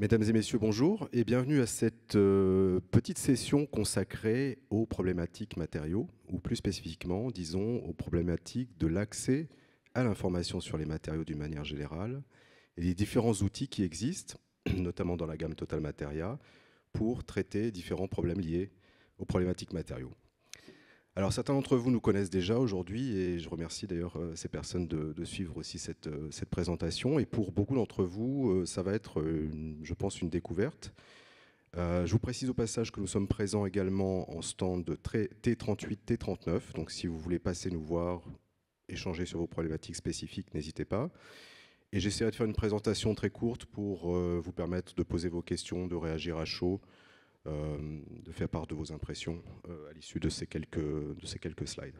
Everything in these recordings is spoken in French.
Mesdames et messieurs, bonjour et bienvenue à cette euh, petite session consacrée aux problématiques matériaux, ou plus spécifiquement, disons, aux problématiques de l'accès à l'information sur les matériaux d'une manière générale et les différents outils qui existent, notamment dans la gamme Total Materia, pour traiter différents problèmes liés aux problématiques matériaux. Alors certains d'entre vous nous connaissent déjà aujourd'hui et je remercie d'ailleurs euh, ces personnes de, suivre aussi euh, cette, présentation. Et pour beaucoup d'entre vous, euh, ça va être, je pense, une découverte. je vous précise au passage que nous sommes présents également en stand de T38, T39. Donc si vous voulez passer nous voir, échanger sur vos problématiques spécifiques, n'hésitez pas. Et j'essaierai de faire une présentation très courte pour vous permettre de poser vos questions, de réagir à chaud euh, de faire part de vos impressions euh, à l'issue de, ces quelques, de ces quelques slides.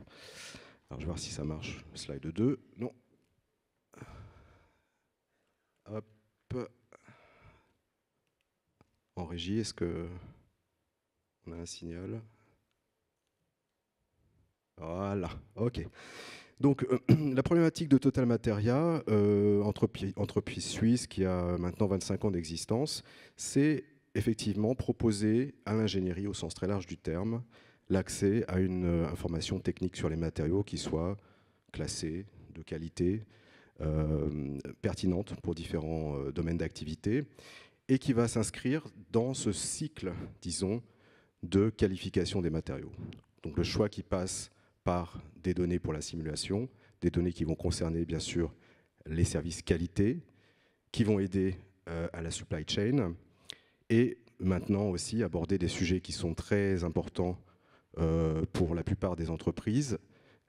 Alors je vais voir si ça marche. Slide 2, non. Hop. En régie, est-ce que on a un signal Voilà, ok. Donc euh, la problématique de Total Materia, entreprise, entreprise suisse qui a maintenant 25 ans d'existence, c'est effectivement proposer à l'ingénierie au sens très large du terme l'accès à une euh, information technique sur les matériaux qui soit classée, de qualité, euh, pertinente pour différents euh, domaines d'activité et qui va s'inscrire dans ce cycle, disons, de qualification des matériaux. Donc le choix qui passe par des données pour la simulation, des données qui vont concerner bien sûr les services qualité, qui vont aider à la supply chain, et maintenant aussi aborder des sujets qui sont très importants euh, pour la plupart des entreprises,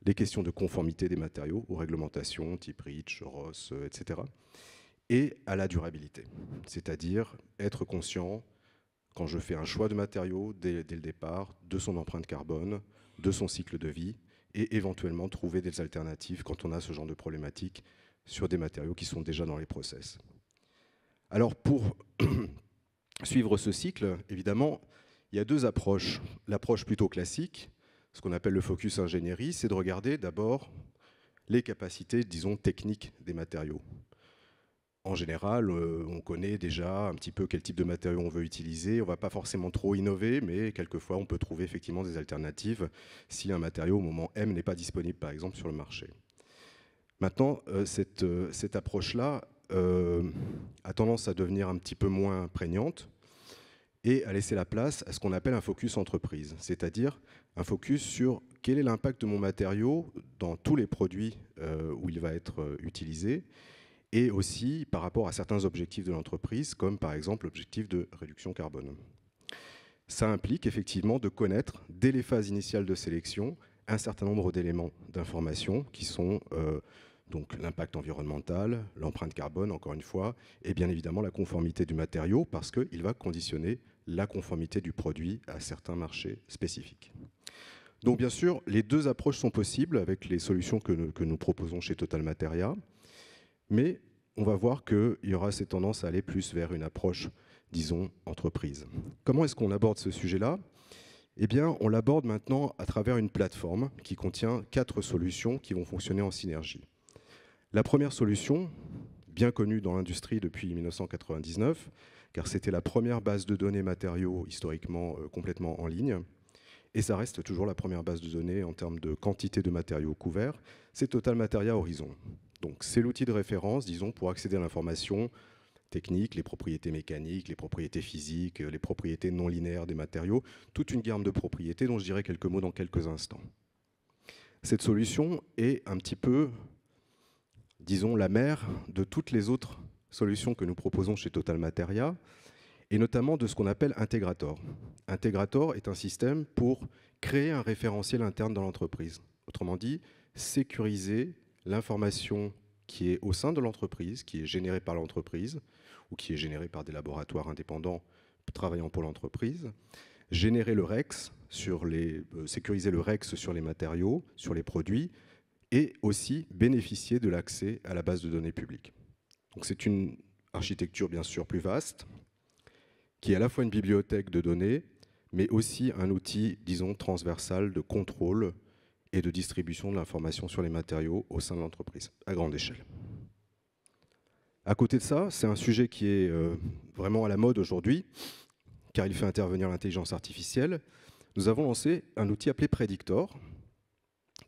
les questions de conformité des matériaux aux réglementations type REACH, ROS, euh, etc., et à la durabilité, c'est-à-dire être conscient quand je fais un choix de matériaux dès, le départ, de son empreinte carbone, de son cycle de vie, et éventuellement trouver des alternatives quand on a ce genre de problématique sur des matériaux qui sont déjà dans les process. Alors pour suivre ce cycle, évidemment, il y a deux approches. L'approche plutôt classique, ce qu'on appelle le focus ingénierie, c'est de regarder d'abord les capacités, disons, techniques des matériaux. En général, euh, on connaît déjà un petit peu quel type de matériaux on veut utiliser. On ne va pas forcément trop innover, mais quelquefois on peut trouver effectivement des alternatives si un matériau au moment M n'est pas disponible, par exemple, sur le marché. Maintenant, euh, cette, euh, cette approche-là, euh, a tendance à devenir un petit peu moins prégnante et à laisser la place à ce qu'on appelle un focus entreprise, c'est-à-dire un focus sur quel est l'impact de mon matériau dans tous les produits euh, où il va être euh, utilisé et aussi par rapport à certains objectifs de l'entreprise, comme par exemple l'objectif de réduction carbone. Ça implique effectivement de connaître, dès les phases initiales de sélection, un certain nombre d'éléments d'information qui sont donc l'impact environnemental, l'empreinte carbone, encore une fois, et bien évidemment la conformité du matériau, parce qu'il va conditionner la conformité du produit à certains marchés spécifiques. Donc bien sûr, les deux approches sont possibles avec les solutions que nous, proposons chez Total Materia, mais on va voir qu'il y aura ces tendances à aller plus vers une approche, disons, entreprise. Comment est-ce qu'on aborde ce sujet-là eh bien, on l'aborde maintenant à travers une plateforme qui contient quatre solutions qui vont fonctionner en synergie. La première solution, bien connue dans l'industrie depuis 1999, car c'était la première base de données matériaux historiquement euh, complètement en ligne, et ça reste toujours la première base de données en termes de quantité de matériaux couverts, c'est Total Materia Horizon. Donc c'est l'outil de référence, disons, pour accéder à l'information technique, les propriétés mécaniques, les propriétés physiques, les propriétés non linéaires des matériaux, toute une gamme de propriétés dont je dirai quelques mots dans quelques instants. Cette solution est un petit peu disons, la mère de toutes les autres solutions que nous proposons chez Total Materia, et notamment de ce qu'on appelle Integrator. Integrator est un système pour créer un référentiel interne dans l'entreprise. Autrement dit, sécuriser l'information qui est au sein de l'entreprise, qui est générée par l'entreprise, ou qui est générée par des laboratoires indépendants travaillant pour l'entreprise, générer le REX, sur les, euh, sécuriser le REX sur les matériaux, sur les produits, et aussi bénéficier de l'accès à la base de données publique. Donc c'est une architecture bien sûr plus vaste, qui est à la fois une bibliothèque de données, mais aussi un outil, disons, transversal de contrôle et de distribution de l'information sur les matériaux au sein de l'entreprise, à grande échelle. À côté de ça, c'est un sujet qui est euh, vraiment à la mode aujourd'hui, car il fait intervenir l'intelligence artificielle. Nous avons lancé un outil appelé Predictor,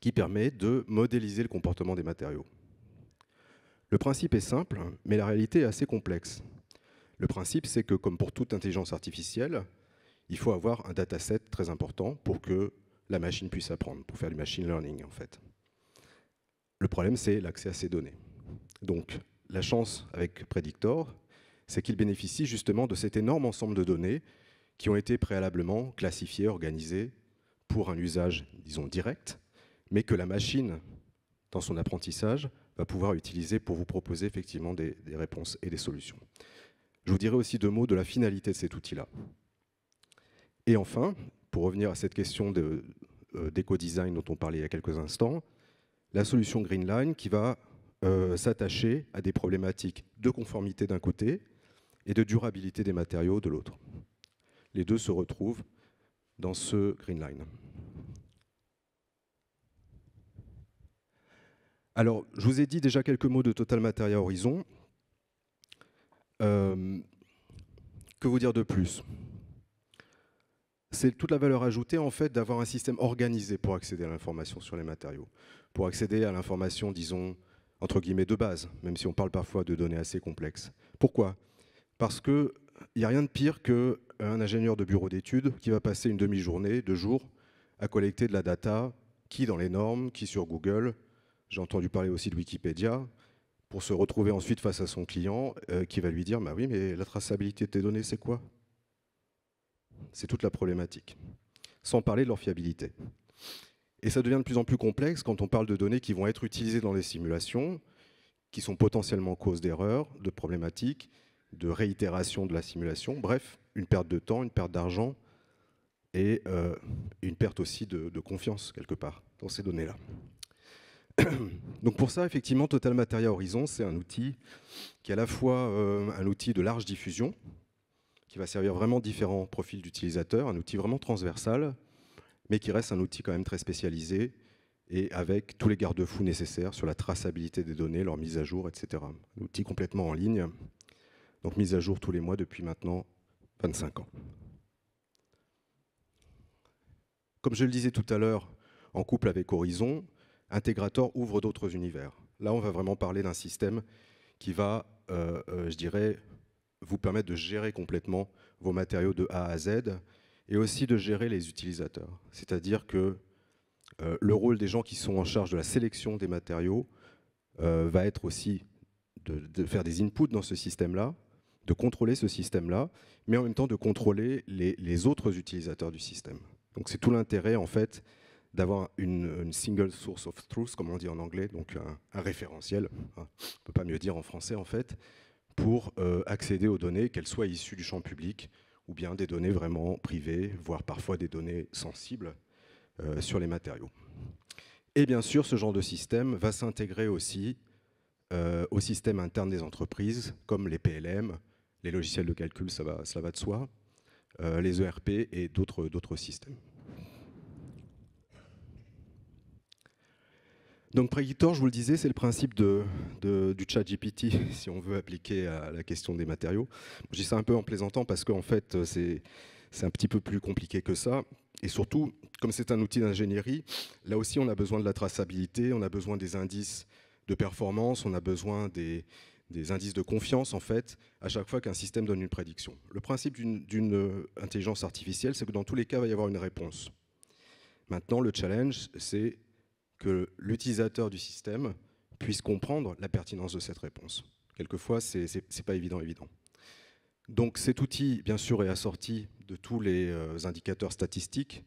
qui permet de modéliser le comportement des matériaux. Le principe est simple, mais la réalité est assez complexe. Le principe, c'est que comme pour toute intelligence artificielle, il faut avoir un dataset très important pour que la machine puisse apprendre, pour faire du machine learning en fait. Le problème, c'est l'accès à ces données. Donc, la chance avec Predictor, c'est qu'il bénéficie justement de cet énorme ensemble de données qui ont été préalablement classifiées, organisées pour un usage, disons, direct, mais que la machine, dans son apprentissage, va pouvoir utiliser pour vous proposer effectivement des, réponses et des solutions. Je vous dirai aussi deux mots de la finalité de cet outil-là. Et enfin, pour revenir à cette question euh, d'éco-design dont on parlait il y a quelques instants, la solution Greenline qui va euh, s'attacher à des problématiques de conformité d'un côté et de durabilité des matériaux de l'autre. Les deux se retrouvent dans ce Greenline. Alors, je vous ai dit déjà quelques mots de Total Materia Horizon. Euh, que vous dire de plus c'est toute la valeur ajoutée en fait d'avoir un système organisé pour accéder à l'information sur les matériaux, pour accéder à l'information, disons, entre guillemets, de base, même si on parle parfois de données assez complexes. Pourquoi Parce qu'il n'y a rien de pire qu'un ingénieur de bureau d'études qui va passer une demi-journée, deux jours, à collecter de la data, qui dans les normes, qui sur Google, j'ai entendu parler aussi de Wikipédia pour se retrouver ensuite face à son client euh, qui va lui dire bah oui, mais la traçabilité de tes données, c'est quoi C'est toute la problématique. Sans parler de leur fiabilité. Et ça devient de plus en plus complexe quand on parle de données qui vont être utilisées dans les simulations, qui sont potentiellement cause d'erreurs, de problématiques, de réitération de la simulation. Bref, une perte de temps, une perte d'argent et euh, une perte aussi de confiance quelque part dans ces données-là. Donc pour ça, effectivement, Total Materia Horizon, c'est un outil qui est à la fois euh, un outil de large diffusion, qui va servir vraiment différents profils d'utilisateurs, un outil vraiment transversal, mais qui reste un outil quand même très spécialisé et avec tous les garde-fous nécessaires sur la traçabilité des données, leur mise à jour, etc. Un outil complètement en ligne, donc mise à jour tous les mois depuis maintenant 25 ans. Comme je le disais tout à l'heure, en couple avec Horizon, Intégrateur ouvre d'autres univers. Là, on va vraiment parler d'un système qui va, euh, euh, je dirais, vous permettre de gérer complètement vos matériaux de A à Z et aussi de gérer les utilisateurs. C'est-à-dire que euh, le rôle des gens qui sont en charge de la sélection des matériaux va être aussi de, faire des inputs dans ce système-là, de contrôler ce système-là, mais en même temps de contrôler les autres utilisateurs du système. Donc c'est tout l'intérêt en fait d'avoir une, single source of truth, comme on dit en anglais, donc un, référentiel, hein. on ne peut pas mieux dire en français en fait, pour euh, accéder aux données, qu'elles soient issues du champ public ou bien des données vraiment privées, voire parfois des données sensibles euh, sur les matériaux. Et bien sûr, ce genre de système va s'intégrer aussi euh, au système interne des entreprises, comme les PLM, les logiciels de calcul, ça va de soi, les ERP et d'autres systèmes. Donc prédicteur, je vous le disais, c'est le principe de, du chat GPT, si on veut appliquer à la question des matériaux. Je dis ça un peu en plaisantant parce qu'en fait, euh, c'est un petit peu plus compliqué que ça. Et surtout, comme c'est un outil d'ingénierie, là aussi, on a besoin de la traçabilité, on a besoin des indices de performance, on a besoin des, des indices de confiance en fait à chaque fois qu'un système donne une prédiction. Le principe d'une euh, intelligence artificielle, c'est que dans tous les cas, il va y avoir une réponse. Maintenant, le challenge, c'est que l'utilisateur du système puisse comprendre la pertinence de cette réponse. Quelquefois, ce n'est pas évident, évident. Donc cet outil, bien sûr, est assorti de tous les euh, indicateurs statistiques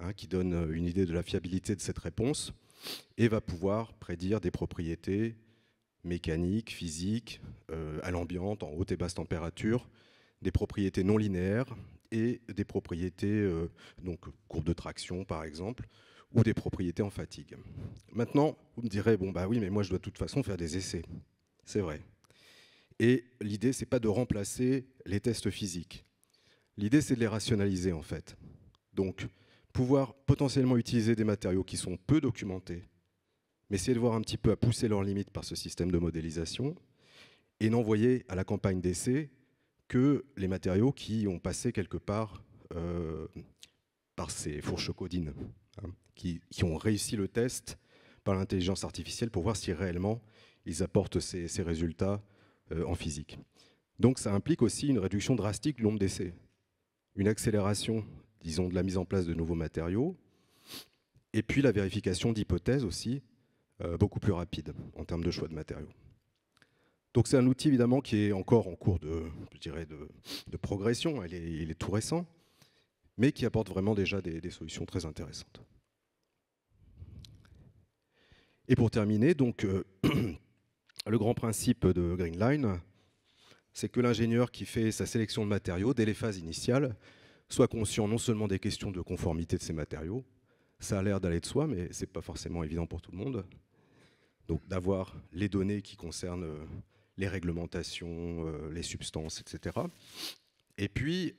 hein, qui donnent euh, une idée de la fiabilité de cette réponse et va pouvoir prédire des propriétés mécaniques, physiques, euh, à l'ambiante, en haute et basse température, des propriétés non linéaires et des propriétés, donc courbe de traction par exemple, ou des propriétés en fatigue. Maintenant, vous me direz, bon bah oui, mais moi je dois de toute façon faire des essais. C'est vrai. Et l'idée, c'est pas de remplacer les tests physiques. L'idée, c'est de les rationaliser en fait. Donc, pouvoir potentiellement utiliser des matériaux qui sont peu documentés, mais essayer de voir un petit peu à pousser leurs limites par ce système de modélisation, et n'envoyer à la campagne d'essai que les matériaux qui ont passé quelque part euh, par ces fourches codines, hein, qui, ont réussi le test par l'intelligence artificielle pour voir si réellement ils apportent ces, résultats euh, en physique. Donc ça implique aussi une réduction drastique du nombre d'essais, une accélération, disons, de la mise en place de nouveaux matériaux, et puis la vérification d'hypothèses aussi, euh, beaucoup plus rapide en termes de choix de matériaux. Donc c'est un outil évidemment qui est encore en cours de, de, progression, il est, tout récent, mais qui apporte vraiment déjà des, solutions très intéressantes. Et pour terminer, donc, euh, le grand principe de Greenline, c'est que l'ingénieur qui fait sa sélection de matériaux dès les phases initiales soit conscient non seulement des questions de conformité de ces matériaux, ça a l'air d'aller de soi, mais ce n'est pas forcément évident pour tout le monde, donc d'avoir les données qui concernent euh, les réglementations, euh, les substances, etc. Et puis,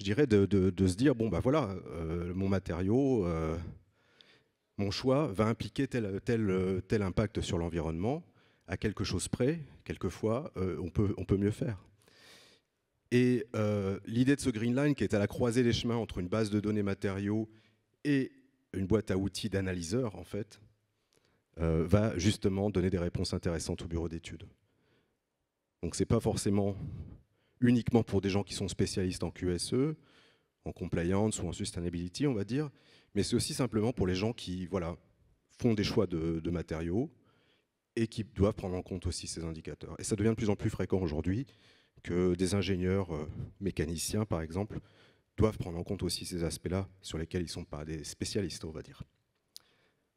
je dirais, de, se dire, bon, bah voilà, euh, mon matériau, euh, mon choix va impliquer tel, tel, tel impact sur l'environnement, à quelque chose près, quelquefois, euh, on, peut, on peut mieux faire. Et l'idée de ce Green Line, qui est à la croisée des chemins entre une base de données matériaux et une boîte à outils d'analyseurs, en fait, va justement donner des réponses intéressantes au bureau d'études. Donc ce n'est pas forcément uniquement pour des gens qui sont spécialistes en QSE, en compliance ou en sustainability, on va dire, mais c'est aussi simplement pour les gens qui voilà, font des choix de, matériaux et qui doivent prendre en compte aussi ces indicateurs. Et ça devient de plus en plus fréquent aujourd'hui que des ingénieurs euh, mécaniciens, par exemple, doivent prendre en compte aussi ces aspects-là sur lesquels ils ne sont pas des spécialistes, on va dire.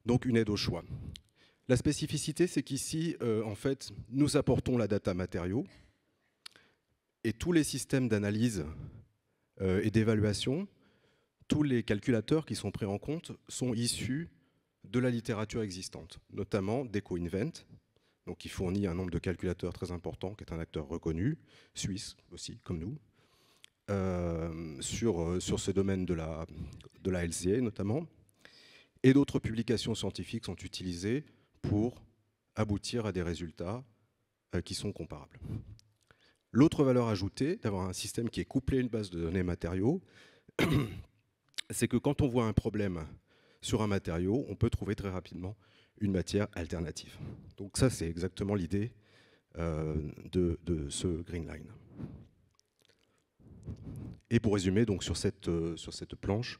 Donc une aide au choix. La spécificité, c'est qu'ici, euh, en fait, nous apportons la data matériaux, et tous les systèmes d'analyse euh, et d'évaluation, tous les calculateurs qui sont pris en compte sont issus de la littérature existante, notamment d'EcoInvent, donc qui fournit un nombre de calculateurs très important, qui est un acteur reconnu, suisse aussi, comme nous, euh, euh, sur, ce domaine de la, LCA notamment. Et d'autres publications scientifiques sont utilisées pour aboutir à des résultats qui sont comparables. L'autre valeur ajoutée d'avoir un système qui est couplé à une base de données matériaux, c'est que quand on voit un problème sur un matériau, on peut trouver très rapidement une matière alternative. Donc ça, c'est exactement l'idée euh, de, ce Green Line. Et pour résumer, donc sur cette, euh, sur cette planche,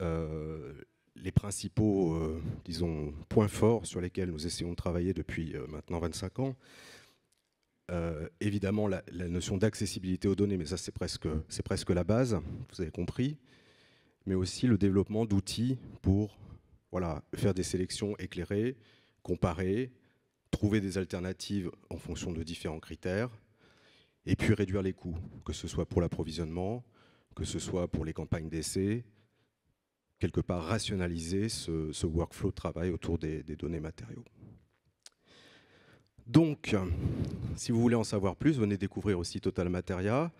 euh, les principaux disons, points forts sur lesquels nous essayons de travailler depuis maintenant 25 ans, euh, évidemment la, notion d'accessibilité aux données, mais ça c'est presque, presque la base, vous avez compris, mais aussi le développement d'outils pour voilà, faire des sélections éclairées, comparer, trouver des alternatives en fonction de différents critères, et puis réduire les coûts, que ce soit pour l'approvisionnement, que ce soit pour les campagnes d'essai, quelque part rationaliser ce, workflow de travail autour des données matériaux. Donc, si vous voulez en savoir plus, venez découvrir aussi Total Materia.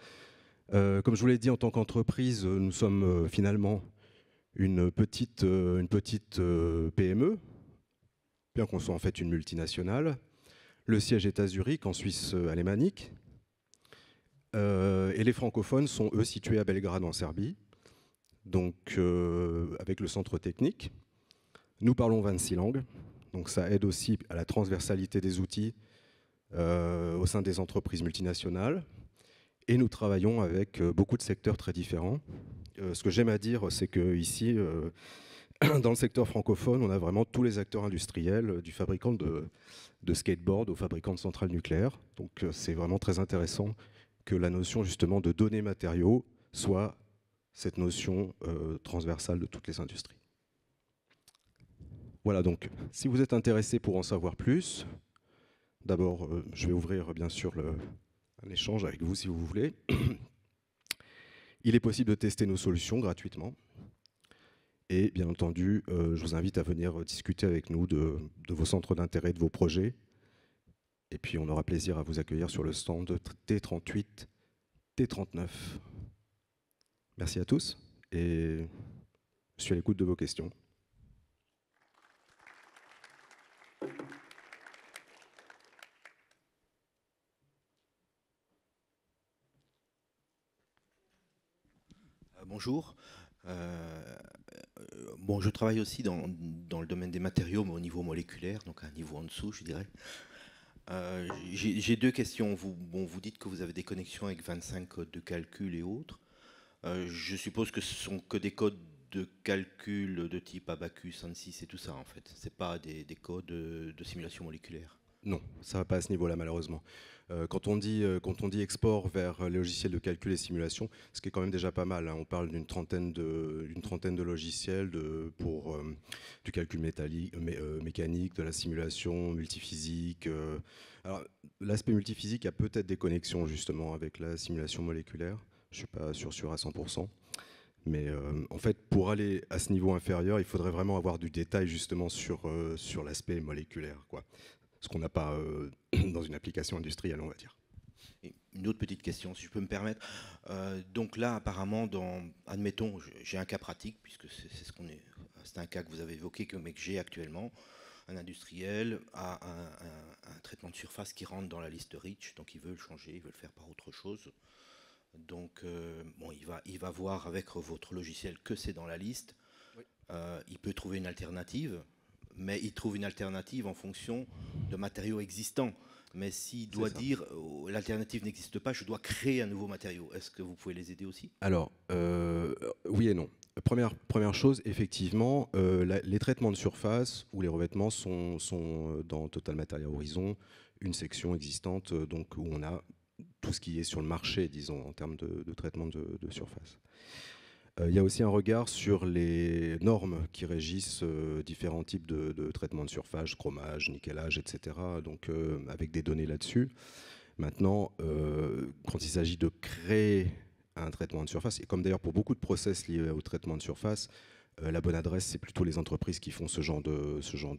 Euh, comme je vous l'ai dit, en tant qu'entreprise, euh, nous sommes euh, finalement une petite, PME, e, bien qu'on soit en fait une multinationale. Le siège est à Zurich, en Suisse alémanique. et les francophones sont, eux, situés à Belgrade, en Serbie, donc avec le centre technique. Nous parlons 26 langues. Donc ça aide aussi à la transversalité des outils euh, au sein des entreprises multinationales. Et nous travaillons avec euh, beaucoup de secteurs très différents. Euh, ce que j'aime à dire, c'est qu'ici, dans le secteur francophone, on a vraiment tous les acteurs industriels, du fabricant de, de skateboard au fabricant de centrales nucléaires. Donc c'est vraiment très intéressant que la notion justement de données matériaux soit cette notion transversale de toutes les industries. Voilà, donc si vous êtes intéressé pour en savoir plus, d'abord euh, je vais ouvrir bien sûr le, un échange avec vous si vous voulez. Il est possible de tester nos solutions gratuitement. Et bien entendu, euh, je vous invite à venir euh, discuter avec nous de, de vos centres d'intérêt, de vos projets. Et puis on aura plaisir à vous accueillir sur le stand T38, T39. Merci à tous et je suis à l'écoute de vos questions. Bonjour, euh, euh, bon, je travaille aussi dans, le domaine des matériaux, mais au niveau moléculaire, donc à un niveau en dessous, je dirais. Euh, j'ai deux questions. Vous, vous dites que vous avez des connexions avec 25 codes de calcul et autres. je suppose que ce sont que des codes de calcul de type Abacus, ANSYS et tout ça, en fait. Ce pas des, codes de simulation moléculaire. Non, ça va pas à ce niveau-là malheureusement. Euh, quand, on dit, euh, quand on dit export vers euh, les logiciels de calcul et simulation, ce qui est quand même déjà pas mal, hein. on parle d'une trentaine, de, trentaine de logiciels de, pour du calcul métallique, mécanique, de la simulation, multiphysique. l'aspect multiphysique a peut-être des connexions justement avec la simulation moléculaire, je ne suis pas sûr sûr à 100%. Mais en fait, pour aller à ce niveau inférieur, il faudrait vraiment avoir du détail justement sur, sur l'aspect moléculaire. Quoi ce qu'on n'a pas euh, dans une application industrielle, on va dire. une autre petite question, si je peux me permettre. Euh, donc là, apparemment, admettons, j'ai un cas pratique, puisque c'est ce qu'on est, c'est un cas que vous avez évoqué, que, mais que j'ai actuellement. Un industriel a un, traitement de surface qui rentre dans la liste Rich. donc il veut le changer, il veut le faire par autre chose. Donc, euh, bon, il va, il va voir avec votre logiciel que c'est dans la liste. il peut trouver une alternative mais il trouve une alternative en fonction de matériaux existants. Mais s'il doit dire oh, l'alternative n'existe pas, je dois créer un nouveau matériau, est-ce que vous pouvez les aider aussi Alors, euh, oui et non. Première, première chose, effectivement, euh, les traitements de surface ou les revêtements sont, sont euh, dans Total Material Horizon une section existante donc, où on a tout ce qui est sur le marché, disons, en termes de, traitement de surface. Euh, il y a aussi un regard sur les normes qui régissent euh, différents types de, traitements de surface, chromage, nickelage, etc. Donc euh, avec des données là-dessus. Maintenant, quand il s'agit de créer un traitement de surface, et comme d'ailleurs pour beaucoup de process liés au traitement de surface, la bonne adresse, c'est plutôt les entreprises qui font ce genre de genre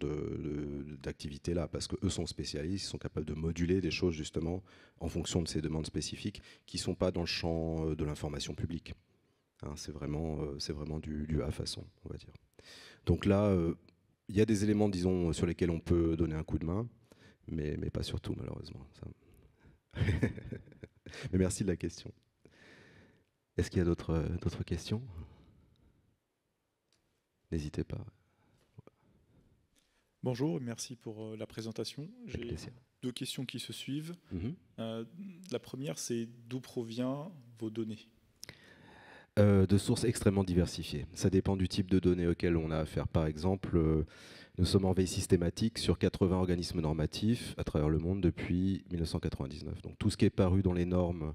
d'activité là, parce que sont spécialistes, ils sont capables de moduler des choses justement en fonction de ces demandes spécifiques qui ne sont pas dans le champ de l'information publique. Hein, c'est vraiment, euh, vraiment du, à à façon, on va dire. Donc là, euh, il y a des éléments, disons, sur lesquels on peut donner un coup de main, mais, pas surtout, malheureusement. mais merci de la question. Est-ce qu'il y a d'autres euh, questions N'hésitez pas. Bonjour, merci pour la présentation. J'ai deux questions qui se suivent. Mm-hmm. la première, c'est d'où provient vos données euh, de sources extrêmement diversifiées. Ça dépend du type de données auxquelles on a affaire. Par exemple, euh, nous sommes en veille systématique sur 80 organismes normatifs à travers le monde depuis 1999. Donc tout ce qui est paru dans les normes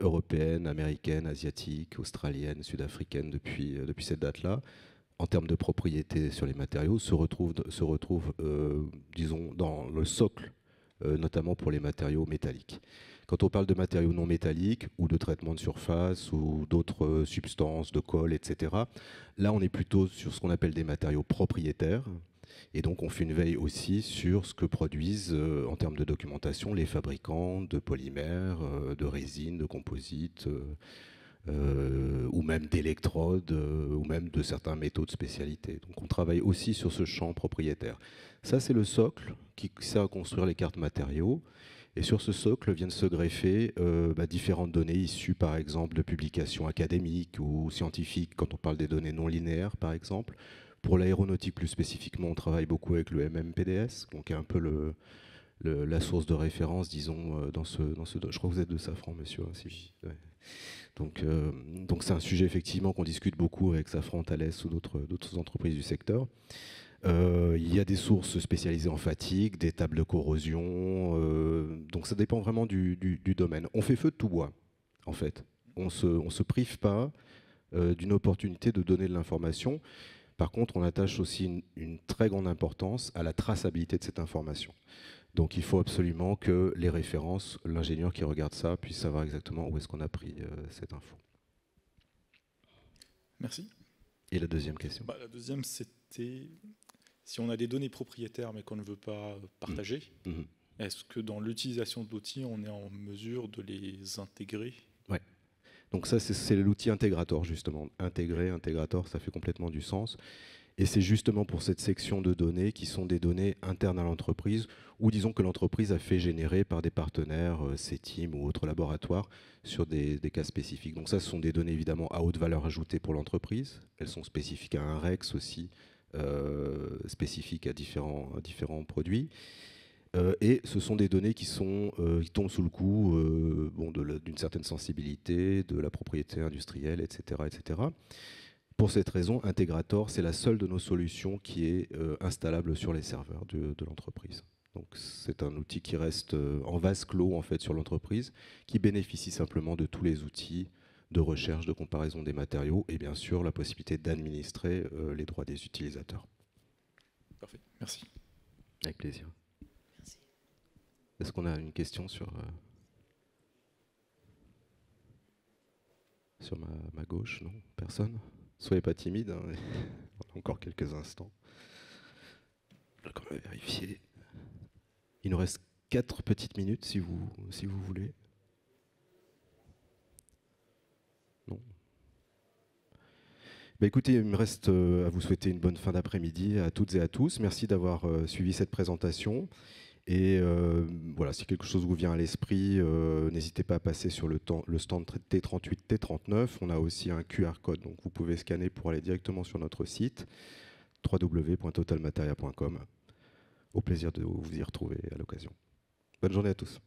européennes, américaines, asiatiques, australiennes, sud-africaines depuis, euh, cette date-là, en termes de propriété sur les matériaux, se retrouve, se retrouve disons, dans le socle, notamment pour les matériaux métalliques. Quand on parle de matériaux non métalliques ou de traitement de surface ou d'autres euh, substances, de colle, etc., là on est plutôt sur ce qu'on appelle des matériaux propriétaires. Et donc on fait une veille aussi sur ce que produisent euh, en termes de documentation les fabricants de polymères, euh, de résines, de composites. ou même d'électrodes, ou même de certains métaux de spécialité. Donc on travaille aussi sur ce champ propriétaire. Ça, c'est le socle qui sert à construire les cartes matériaux. Et sur ce socle viennent se greffer euh, bah, différentes données issues, par exemple, de publications académiques ou scientifiques, quand on parle des données non linéaires, par exemple. Pour l'aéronautique, plus spécifiquement, on travaille beaucoup avec le MMPDS, donc est un peu la source de référence, disons, euh, dans ce, dans ce. Je crois que vous êtes de Safran, monsieur. Hein, donc, euh, donc c'est un sujet effectivement qu'on discute beaucoup avec Safran, Thales ou d'autres entreprises du secteur. Euh, il y a des sources spécialisées en fatigue, des tables de corrosion. Euh, donc ça dépend vraiment du, domaine. On fait feu de tout bois, en fait. On se, se prive pas euh, d'une opportunité de donner de l'information. Par contre, on attache aussi une, très grande importance à la traçabilité de cette information. Donc il faut absolument que les références, l'ingénieur qui regarde ça, puisse savoir exactement où est-ce qu'on a pris cette info. Merci. Et la deuxième question bah, La deuxième, c'était si on a des données propriétaires mais qu'on ne veut pas partager, mmh. Mmh. est-ce que dans l'utilisation de l'outil, on est en mesure de les intégrer Oui. Donc ça, c'est l'outil intégrateur, justement. Intégrer, intégrateur, ça fait complètement du sens. Et c'est justement pour cette section de données qui sont des données internes à l'entreprise ou disons que l'entreprise a fait générer par des partenaires, ses euh, teams ou autres laboratoires sur des, des, cas spécifiques. Donc ça, ce sont des données évidemment à haute valeur ajoutée pour l'entreprise. Elles sont spécifiques à un REX aussi, euh, spécifiques à différents, différents produits. Euh, et ce sont des données qui, sont, euh, qui tombent sous le coup bon, d'une certaine sensibilité, de la propriété industrielle, etc. etc. Pour cette raison, Integrator, c'est la seule de nos solutions qui est installable sur les serveurs de, l'entreprise. Donc c'est un outil qui reste en vase clos en fait sur l'entreprise, qui bénéficie simplement de tous les outils de recherche, de comparaison des matériaux et bien sûr la possibilité d'administrer euh, les droits des utilisateurs. Parfait, merci. Avec plaisir. Merci. Est-ce qu'on a une question sur, euh, sur ma, gauche Non Personne Soyez pas timide, hein, on encore quelques instants. vérifier. Il nous reste 4 petites minutes si vous, si vous voulez. Bah, écoutez, il me reste euh, à vous souhaiter une bonne fin d'après-midi à toutes et à tous. Merci d'avoir euh, suivi cette présentation. Et euh, voilà, si quelque chose vous vient à l'esprit, n'hésitez pas à passer sur le, stand T38, T39. On a aussi un QR code, donc vous pouvez scanner pour aller directement sur notre site www.totalmateria.com. Au plaisir de vous y retrouver à l'occasion. Bonne journée à tous.